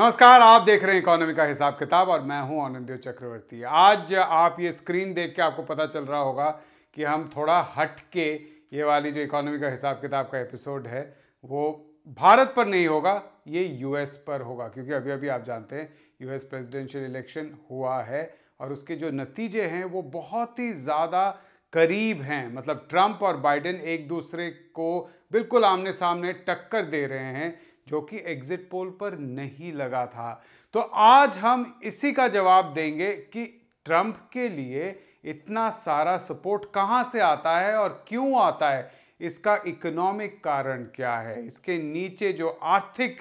नमस्कार आप देख रहे हैं इकोनॉमी का हिसाब किताब और मैं हूं आनंदो चक्रवर्ती आज आप ये स्क्रीन देख के आपको पता चल रहा होगा कि हम थोड़ा हट के ये वाली जो इकोनॉमी का हिसाब किताब का एपिसोड है वो भारत पर नहीं होगा ये यूएस पर होगा क्योंकि अभी अभी आप जानते हैं यूएस प्रेसिडेंशियल इलेक्शन हुआ है और उसके जो नतीजे हैं वो बहुत ही ज़्यादा करीब हैं मतलब ट्रंप और बाइडेन एक दूसरे को बिल्कुल आमने सामने टक्कर दे रहे हैं जो कि एग्जिट पोल पर नहीं लगा था तो आज हम इसी का जवाब देंगे कि ट्रंप के लिए इतना सारा सपोर्ट कहाँ से आता है और क्यों आता है इसका इकोनॉमिक कारण क्या है इसके नीचे जो आर्थिक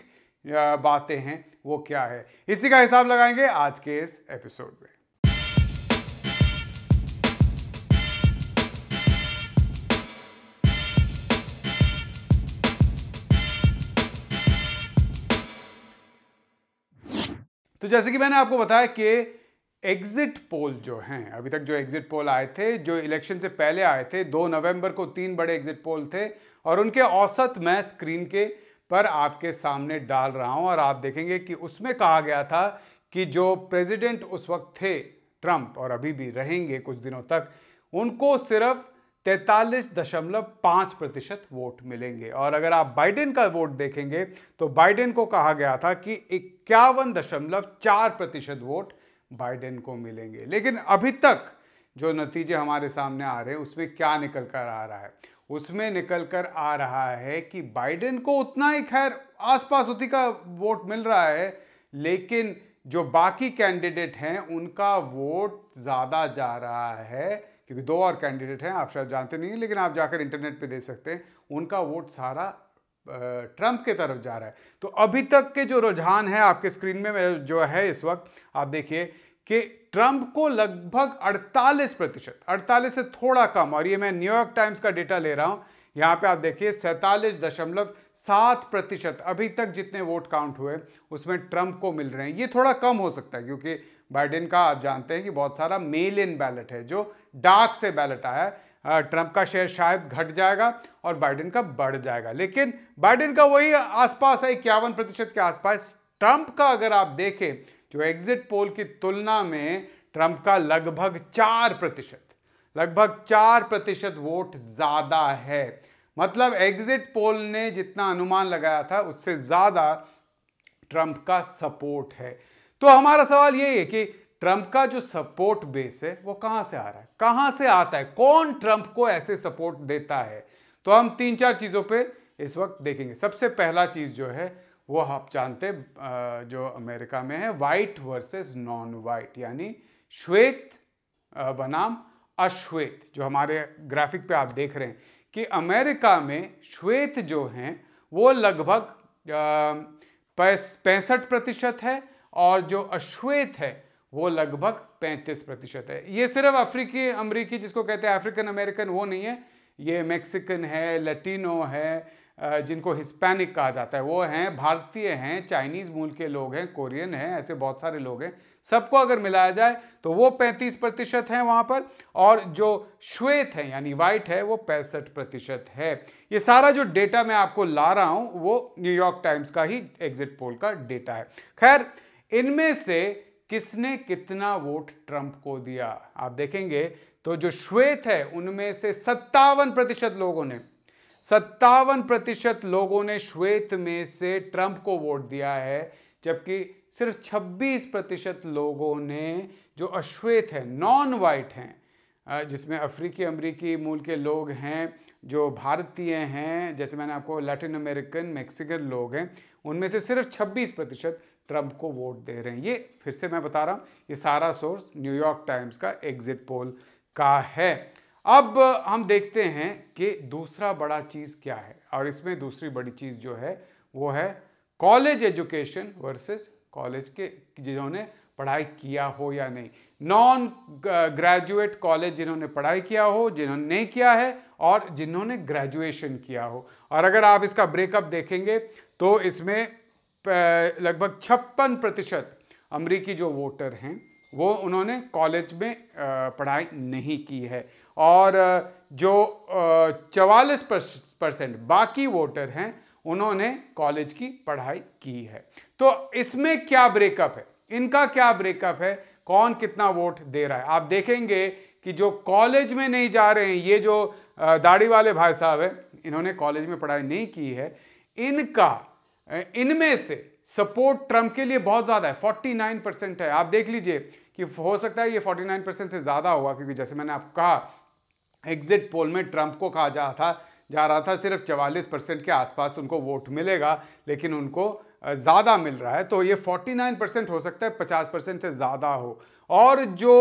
बातें हैं वो क्या है इसी का हिसाब लगाएंगे आज के इस एपिसोड में तो जैसे कि मैंने आपको बताया कि एग्जिट पोल जो हैं अभी तक जो एग्जिट पोल आए थे जो इलेक्शन से पहले आए थे दो नवंबर को तीन बड़े एग्जिट पोल थे और उनके औसत मैं स्क्रीन के पर आपके सामने डाल रहा हूं और आप देखेंगे कि उसमें कहा गया था कि जो प्रेसिडेंट उस वक्त थे ट्रंप और अभी भी रहेंगे कुछ दिनों तक उनको सिर्फ तैतालीस दशमलव पाँच प्रतिशत वोट मिलेंगे और अगर आप बाइडेन का वोट देखेंगे तो बाइडेन को कहा गया था कि इक्यावन दशमलव चार प्रतिशत वोट बाइडेन को मिलेंगे लेकिन अभी तक जो नतीजे हमारे सामने आ रहे हैं उसमें क्या निकल कर आ रहा है उसमें निकल कर आ रहा है कि बाइडेन को उतना ही खैर आसपास उसी का वोट मिल रहा है लेकिन जो बाकी कैंडिडेट हैं उनका वोट ज़्यादा जा रहा है क्योंकि दो और कैंडिडेट हैं आप शायद जानते नहीं लेकिन आप जाकर इंटरनेट पे दे सकते हैं उनका वोट सारा ट्रंप के तरफ जा रहा है तो अभी तक के जो रुझान है आपके स्क्रीन में जो है इस वक्त आप देखिए कि ट्रंप को लगभग 48 प्रतिशत अड़तालीस से थोड़ा कम और ये मैं न्यूयॉर्क टाइम्स का डेटा ले रहा हूँ यहाँ पे आप देखिए सैंतालीस दशमलव सात प्रतिशत अभी तक जितने वोट काउंट हुए उसमें ट्रंप को मिल रहे हैं ये थोड़ा कम हो सकता है क्योंकि बाइडेन का आप जानते हैं कि बहुत सारा मेल इन बैलेट है जो डाक से बैलेट आया है ट्रंप का शेयर शायद घट जाएगा और बाइडेन का बढ़ जाएगा लेकिन बाइडेन का वही आसपास है इक्यावन प्रतिशत के आसपास ट्रंप का अगर आप देखें जो एग्जिट पोल की तुलना में ट्रंप का लगभग चार प्रतिशत लगभग चार प्रतिशत वोट ज़्यादा है मतलब एग्जिट पोल ने जितना अनुमान लगाया था उससे ज़्यादा ट्रंप का सपोर्ट है तो हमारा सवाल यही है कि ट्रंप का जो सपोर्ट बेस है वो कहां से आ रहा है कहां से आता है कौन ट्रंप को ऐसे सपोर्ट देता है तो हम तीन चार चीज़ों पे इस वक्त देखेंगे सबसे पहला चीज़ जो है वो आप जानते जो अमेरिका में है वाइट वर्सेस नॉन वाइट यानी श्वेत बनाम अश्वेत जो हमारे ग्राफिक पे आप देख रहे हैं कि अमेरिका में श्वेत जो हैं वो लगभग पैंसठ प्रतिशत है और जो अश्वेत है वो लगभग 35 प्रतिशत है ये सिर्फ अफ्रीकी अमरीकी जिसको कहते हैं अफ्रीकन अमेरिकन वो नहीं है ये मैक्सिकन है लटिनो है जिनको हिस्पैनिक कहा जाता है वो हैं भारतीय हैं चाइनीज़ मूल के लोग हैं कोरियन हैं ऐसे बहुत सारे लोग हैं सबको अगर मिलाया जाए तो वो 35 प्रतिशत हैं वहाँ पर और जो श्वेत है यानी वाइट है वो पैंसठ प्रतिशत है ये सारा जो डेटा मैं आपको ला रहा हूँ वो न्यूयॉर्क टाइम्स का ही एग्जिट पोल का डेटा है खैर इनमें से किसने कितना वोट ट्रंप को दिया आप देखेंगे तो जो श्वेत है उनमें से सत्तावन प्रतिशत लोगों ने सत्तावन प्रतिशत लोगों ने श्वेत में से ट्रंप को वोट दिया है जबकि सिर्फ 26 प्रतिशत लोगों ने जो अश्वेत है नॉन वाइट हैं जिसमें अफ्रीकी अमरीकी मूल के लोग हैं जो भारतीय हैं जैसे मैंने आपको लैटिन अमेरिकन मैक्सिकन लोग हैं उनमें से सिर्फ 26 प्रतिशत ट्रंप को वोट दे रहे हैं ये फिर से मैं बता रहा हूँ ये सारा सोर्स न्यूयॉर्क टाइम्स का एग्जिट पोल का है अब हम देखते हैं कि दूसरा बड़ा चीज़ क्या है और इसमें दूसरी बड़ी चीज़ जो है वो है कॉलेज एजुकेशन वर्सेस कॉलेज के जिन्होंने पढ़ाई किया हो या नहीं नॉन ग्रेजुएट कॉलेज जिन्होंने पढ़ाई किया हो जिन्होंने नहीं किया है और जिन्होंने ग्रेजुएशन किया हो और अगर आप इसका ब्रेकअप देखेंगे तो इसमें लगभग छप्पन प्रतिशत अमरीकी जो वोटर हैं वो उन्होंने कॉलेज में पढ़ाई नहीं की है और जो चवालीस परसेंट बाकी वोटर हैं उन्होंने कॉलेज की पढ़ाई की है तो इसमें क्या ब्रेकअप है इनका क्या ब्रेकअप है कौन कितना वोट दे रहा है आप देखेंगे कि जो कॉलेज में नहीं जा रहे हैं ये जो दाढ़ी वाले भाई साहब हैं इन्होंने कॉलेज में पढ़ाई नहीं की है इनका इनमें से सपोर्ट ट्रम्प के लिए बहुत ज़्यादा है 49 परसेंट है आप देख लीजिए कि हो सकता है ये 49 परसेंट से ज़्यादा होगा क्योंकि जैसे मैंने आपको कहा एग्जिट पोल में ट्रंप को कहा जा था जा रहा था सिर्फ 44 परसेंट के आसपास उनको वोट मिलेगा लेकिन उनको ज़्यादा मिल रहा है तो ये 49 परसेंट हो सकता है 50 परसेंट से ज़्यादा हो और जो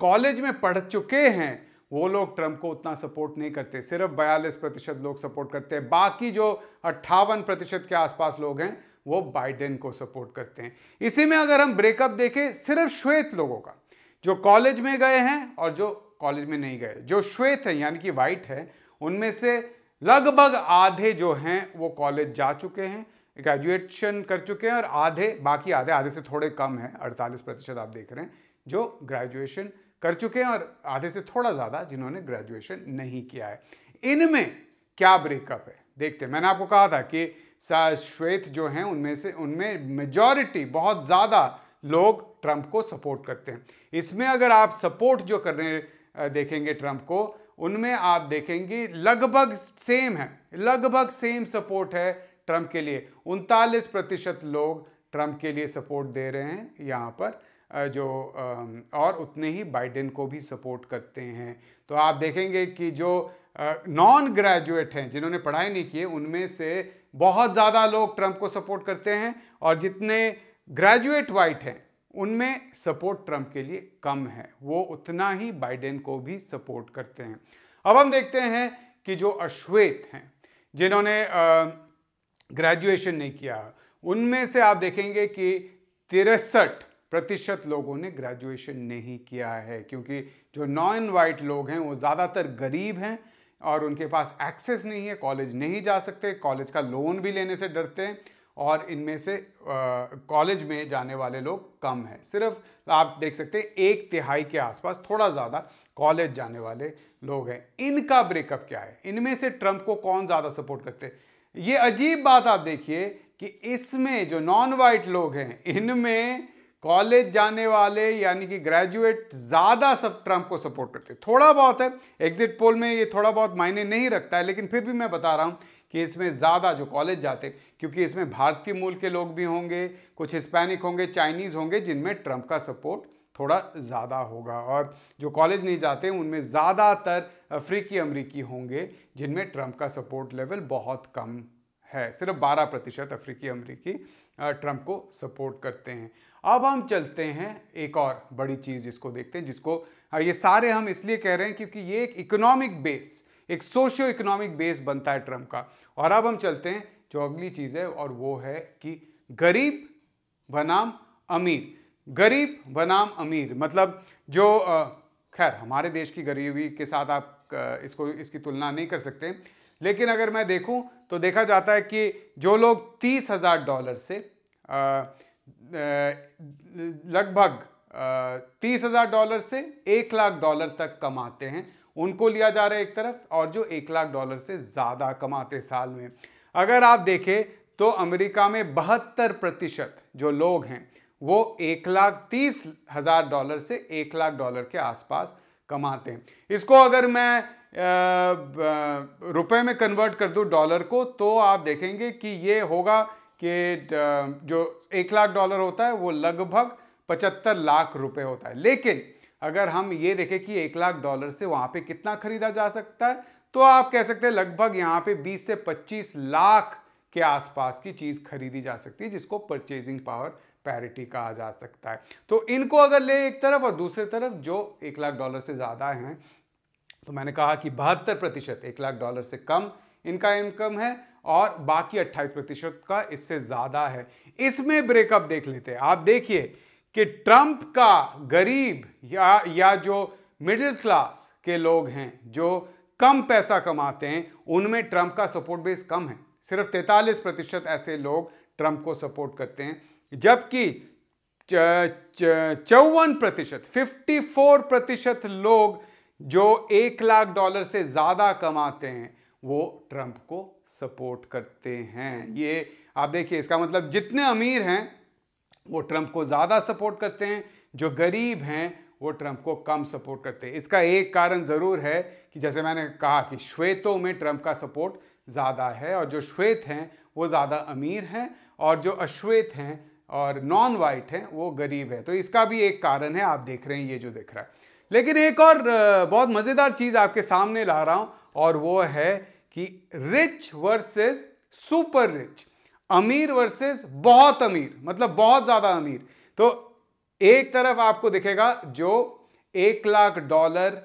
कॉलेज में पढ़ चुके हैं वो लोग ट्रंप को उतना सपोर्ट नहीं करते सिर्फ बयालीस प्रतिशत लोग सपोर्ट करते हैं बाकी जो अट्ठावन प्रतिशत के आसपास लोग हैं वो बाइडेन को सपोर्ट करते हैं इसी में अगर हम ब्रेकअप देखें सिर्फ श्वेत लोगों का जो कॉलेज में गए हैं और जो कॉलेज में नहीं गए जो श्वेत हैं यानी कि वाइट है उनमें से लगभग आधे जो हैं वो कॉलेज जा चुके हैं ग्रेजुएशन कर चुके हैं और आधे बाकी आधे आधे से थोड़े कम हैं अड़तालीस प्रतिशत आप देख रहे हैं जो ग्रेजुएशन कर चुके हैं और आधे से थोड़ा ज़्यादा जिन्होंने ग्रेजुएशन नहीं किया है इनमें क्या ब्रेकअप है देखते हैं मैंने आपको कहा था कि श्वेत जो हैं उनमें से उनमें मेजॉरिटी बहुत ज़्यादा लोग ट्रंप को सपोर्ट करते हैं इसमें अगर आप सपोर्ट जो करने देखेंगे ट्रंप को उनमें आप देखेंगे लगभग सेम है लगभग सेम सपोर्ट है ट्रंप के लिए उनतालीस प्रतिशत लोग ट्रंप के लिए सपोर्ट दे रहे हैं यहाँ पर जो और उतने ही बाइडेन को भी सपोर्ट करते हैं तो आप देखेंगे कि जो नॉन ग्रेजुएट हैं जिन्होंने पढ़ाई नहीं की उनमें से बहुत ज़्यादा लोग ट्रंप को सपोर्ट करते हैं और जितने ग्रेजुएट वाइट हैं उनमें सपोर्ट ट्रंप के लिए कम है वो उतना ही बाइडेन को भी सपोर्ट करते हैं अब हम देखते हैं कि जो अश्वेत हैं जिन्होंने ग्रेजुएशन नहीं किया उनमें से आप देखेंगे कि तिरसठ प्रतिशत लोगों ने ग्रेजुएशन नहीं किया है क्योंकि जो नॉन वाइट लोग हैं वो ज़्यादातर गरीब हैं और उनके पास एक्सेस नहीं है कॉलेज नहीं जा सकते कॉलेज का लोन भी लेने से डरते हैं और इनमें से कॉलेज में जाने वाले लोग कम हैं सिर्फ आप देख सकते हैं एक तिहाई के आसपास थोड़ा ज़्यादा कॉलेज जाने वाले लोग हैं इनका ब्रेकअप क्या है इनमें से ट्रंप को कौन ज़्यादा सपोर्ट करते ये अजीब बात आप देखिए कि इसमें जो नॉन वाइट लोग हैं इनमें कॉलेज जाने वाले यानी कि ग्रेजुएट ज़्यादा सब ट्रंप को सपोर्ट करते थोड़ा बहुत है एग्जिट पोल में ये थोड़ा बहुत मायने नहीं रखता है लेकिन फिर भी मैं बता रहा हूँ कि इसमें ज़्यादा जो कॉलेज जाते क्योंकि इसमें भारतीय मूल के लोग भी होंगे कुछ हिस्पैनिक होंगे चाइनीज़ होंगे जिनमें ट्रंप का सपोर्ट थोड़ा ज़्यादा होगा और जो कॉलेज नहीं जाते उनमें ज़्यादातर अफ्रीकी अमरीकी होंगे जिनमें ट्रंप का सपोर्ट लेवल बहुत कम है सिर्फ 12 प्रतिशत अफ्रीकी अमरीकी ट्रंप को सपोर्ट करते हैं अब हम चलते हैं एक और बड़ी चीज़ जिसको देखते हैं जिसको ये सारे हम इसलिए कह रहे हैं क्योंकि ये एक इकोनॉमिक बेस एक सोशियो इकोनॉमिक बेस बनता है ट्रंप का और अब हम चलते हैं जो अगली चीज़ है और वो है कि गरीब बनाम अमीर गरीब बनाम अमीर मतलब जो खैर हमारे देश की गरीबी के साथ आप इसको इसकी तुलना नहीं कर सकते लेकिन अगर मैं देखूं तो देखा जाता है कि जो लोग तीस हज़ार डॉलर से लगभग तीस हज़ार डॉलर से एक लाख डॉलर तक कमाते हैं उनको लिया जा रहा है एक तरफ और जो एक लाख डॉलर से ज़्यादा कमाते साल में अगर आप देखें तो अमेरिका में बहत्तर प्रतिशत जो लोग हैं वो एक लाख तीस हज़ार डॉलर से एक लाख डॉलर के आसपास कमाते हैं इसको अगर मैं रुपए में कन्वर्ट कर दूँ डॉलर को तो आप देखेंगे कि ये होगा कि जो एक लाख डॉलर होता है वो लगभग पचहत्तर लाख रुपए होता है लेकिन अगर हम ये देखें कि एक लाख डॉलर से वहाँ पे कितना खरीदा जा सकता है तो आप कह सकते हैं लगभग यहाँ पे 20 से 25 लाख के आसपास की चीज़ खरीदी जा सकती है जिसको परचेजिंग पावर पैरिटी कहा जा सकता है तो इनको अगर ले एक तरफ और दूसरी तरफ जो एक लाख डॉलर से ज़्यादा हैं तो मैंने कहा कि बहत्तर प्रतिशत एक लाख डॉलर से कम इनका इनकम है और बाकी 28 प्रतिशत का इससे ज़्यादा है इसमें ब्रेकअप देख लेते हैं आप देखिए कि ट्रंप का गरीब या या जो मिडिल क्लास के लोग हैं जो कम पैसा कमाते हैं उनमें ट्रंप का सपोर्ट बेस कम है सिर्फ 43 प्रतिशत ऐसे लोग ट्रंप को सपोर्ट करते हैं जबकि चौवन प्रतिशत फिफ्टी प्रतिशत लोग जो एक लाख डॉलर से ज़्यादा कमाते हैं वो ट्रंप को सपोर्ट करते हैं ये आप देखिए इसका मतलब जितने अमीर हैं वो ट्रंप को ज़्यादा सपोर्ट करते हैं जो गरीब हैं वो ट्रंप को कम सपोर्ट करते हैं इसका एक कारण ज़रूर है कि जैसे मैंने कहा कि श्वेतों में ट्रंप का सपोर्ट ज़्यादा है और जो श्वेत हैं वो ज़्यादा अमीर हैं और जो अश्वेत हैं और नॉन वाइट हैं वो गरीब है तो इसका भी एक कारण है आप देख रहे हैं ये जो दिख रहा है लेकिन एक और बहुत मज़ेदार चीज़ आपके सामने ला रहा हूं और वो है कि रिच वर्सेस सुपर रिच अमीर वर्सेस बहुत अमीर मतलब बहुत ज़्यादा अमीर तो एक तरफ आपको दिखेगा जो एक लाख डॉलर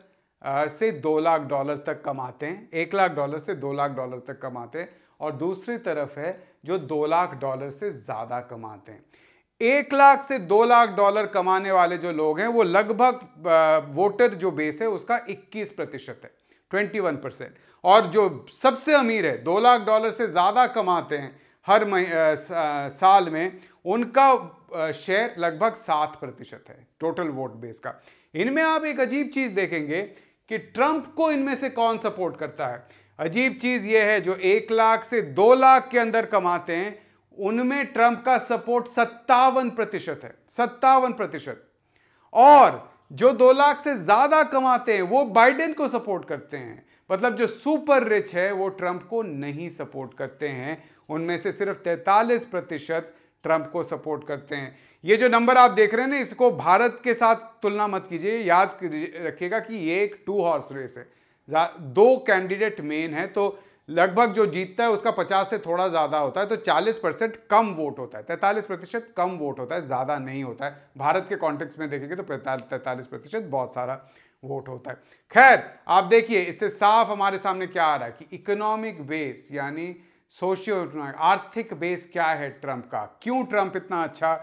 से दो लाख डॉलर तक कमाते हैं एक लाख डॉलर से दो लाख डॉलर तक कमाते हैं और दूसरी तरफ है जो दो लाख डॉलर से ज़्यादा कमाते हैं एक लाख से दो लाख डॉलर कमाने वाले जो लोग हैं वो लगभग वोटर जो बेस है उसका 21 प्रतिशत है 21 परसेंट और जो सबसे अमीर है दो लाख डॉलर से ज़्यादा कमाते हैं हर मही साल में उनका शेयर लगभग सात प्रतिशत है टोटल वोट बेस का इनमें आप एक अजीब चीज़ देखेंगे कि ट्रंप को इनमें से कौन सपोर्ट करता है अजीब चीज़ यह है जो एक लाख से दो लाख के अंदर कमाते हैं उनमें ट्रंप का सपोर्ट सत्तावन प्रतिशत है सत्तावन प्रतिशत और जो दो लाख से ज्यादा कमाते हैं वो बाइडेन को सपोर्ट करते हैं मतलब जो सुपर रिच है वो ट्रंप को नहीं सपोर्ट करते हैं उनमें से सिर्फ तैतालीस प्रतिशत ट्रंप को सपोर्ट करते हैं ये जो नंबर आप देख रहे हैं ना इसको भारत के साथ तुलना मत कीजिए याद रखिएगा कि ये एक टू हॉर्स रेस है दो कैंडिडेट मेन है तो लगभग जो जीतता है उसका 50 से थोड़ा ज़्यादा होता है तो 40 परसेंट कम वोट होता है तैंतालीस प्रतिशत कम वोट होता है ज़्यादा नहीं होता है भारत के कॉन्टेक्स्ट में देखेंगे तो तैंतालीस प्रतिशत बहुत सारा वोट होता है खैर आप देखिए इससे साफ हमारे सामने क्या आ रहा है कि इकोनॉमिक बेस यानी सोशियो इकोनॉमिक आर्थिक बेस क्या है ट्रंप का क्यों ट्रंप इतना अच्छा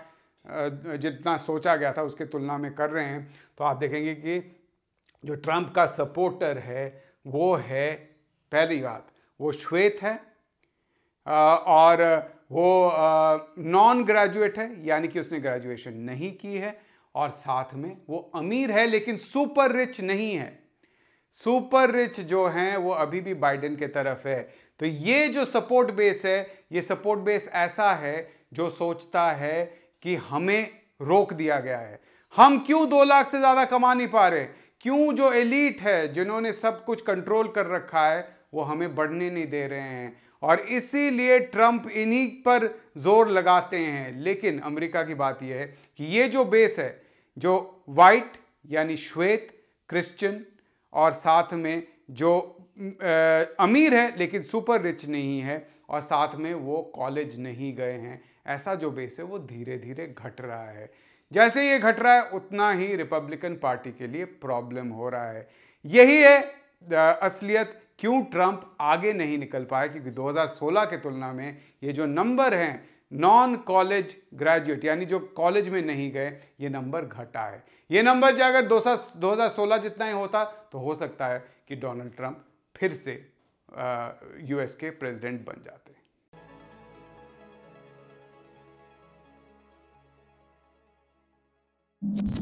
जितना सोचा गया था उसके तुलना में कर रहे हैं तो आप देखेंगे कि जो ट्रंप का सपोर्टर है वो है पहली बात वो श्वेत है और वो नॉन ग्रेजुएट है यानी कि उसने ग्रेजुएशन नहीं की है और साथ में वो अमीर है लेकिन सुपर रिच नहीं है सुपर रिच जो हैं वो अभी भी बाइडेन के तरफ है तो ये जो सपोर्ट बेस है ये सपोर्ट बेस ऐसा है जो सोचता है कि हमें रोक दिया गया है हम क्यों दो लाख से ज़्यादा कमा नहीं पा रहे क्यों जो एलिट है जिन्होंने सब कुछ कंट्रोल कर रखा है वो हमें बढ़ने नहीं दे रहे हैं और इसीलिए ट्रंप इन्हीं पर जोर लगाते हैं लेकिन अमेरिका की बात यह है कि ये जो बेस है जो वाइट यानी श्वेत क्रिश्चियन और साथ में जो अमीर है लेकिन सुपर रिच नहीं है और साथ में वो कॉलेज नहीं गए हैं ऐसा जो बेस है वो धीरे धीरे घट रहा है जैसे ये घट रहा है उतना ही रिपब्लिकन पार्टी के लिए प्रॉब्लम हो रहा है यही है असलियत क्यों ट्रंप आगे नहीं निकल पाए क्योंकि 2016 के तुलना में ये जो नंबर हैं नॉन कॉलेज ग्रेजुएट यानी जो कॉलेज में नहीं गए ये नंबर घटा है ये नंबर जो अगर दो हज़ार जितना ही होता तो हो सकता है कि डोनाल्ड ट्रंप फिर से यूएस के प्रेसिडेंट बन जाते you